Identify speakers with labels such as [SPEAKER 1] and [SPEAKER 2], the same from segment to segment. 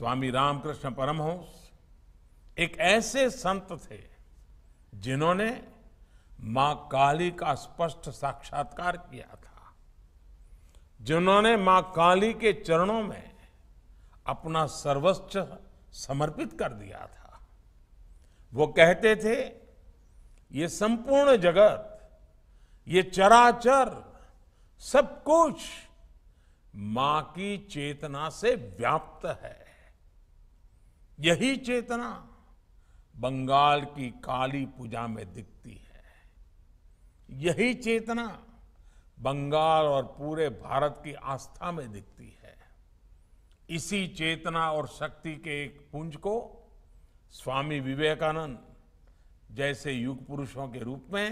[SPEAKER 1] स्वामी रामकृष्ण परमहंस एक ऐसे संत थे जिन्होंने मां काली का स्पष्ट साक्षात्कार किया था जिन्होंने मां काली के चरणों में अपना सर्वस्व समर्पित कर दिया था वो कहते थे ये संपूर्ण जगत ये चराचर सब कुछ मां की चेतना से व्याप्त है यही चेतना बंगाल की काली पूजा में दिखती है यही चेतना बंगाल और पूरे भारत की आस्था में दिखती है इसी चेतना और शक्ति के एक पुंज को स्वामी विवेकानंद जैसे युग पुरुषों के रूप में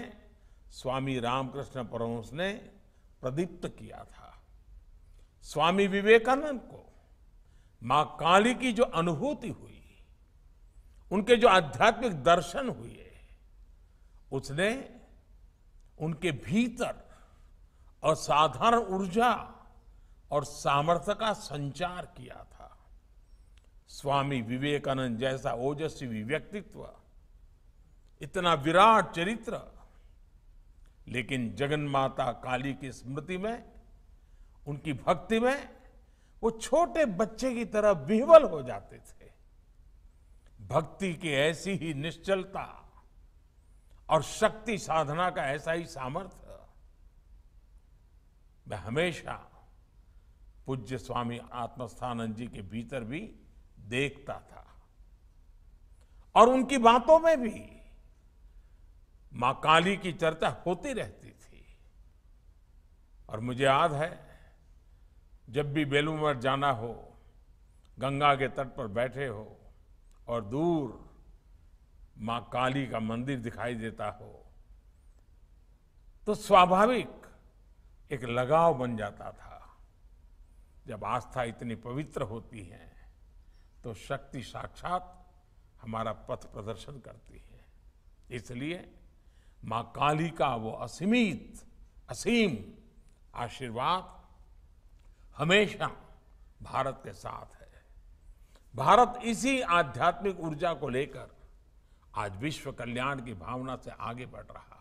[SPEAKER 1] स्वामी रामकृष्ण परमहंस ने प्रदीप्त किया था स्वामी विवेकानंद को मां काली की जो अनुभूति हुई उनके जो आध्यात्मिक दर्शन हुए उसने उनके भीतर असाधारण ऊर्जा और सामर्थ्य का संचार किया था स्वामी विवेकानंद जैसा ओजस्वी व्यक्तित्व इतना विराट चरित्र लेकिन जगन माता काली की स्मृति में उनकी भक्ति में वो छोटे बच्चे की तरह विह्वल हो जाते थे भक्ति की ऐसी ही निश्चलता और शक्ति साधना का ऐसा ही सामर्थ्य मैं हमेशा पूज्य स्वामी आत्मस्थानंद जी के भीतर भी देखता था और उनकी बातों में भी मां काली की चर्चा होती रहती थी और मुझे याद है जब भी बेलूमर जाना हो गंगा के तट पर बैठे हो और दूर मां काली का मंदिर दिखाई देता हो तो स्वाभाविक एक लगाव बन जाता था जब आस्था इतनी पवित्र होती है तो शक्ति साक्षात हमारा पथ प्रदर्शन करती है इसलिए मां काली का वो असीमित असीम आशीर्वाद हमेशा भारत के साथ है भारत इसी आध्यात्मिक ऊर्जा को लेकर आज विश्व कल्याण की भावना से आगे बढ़ रहा है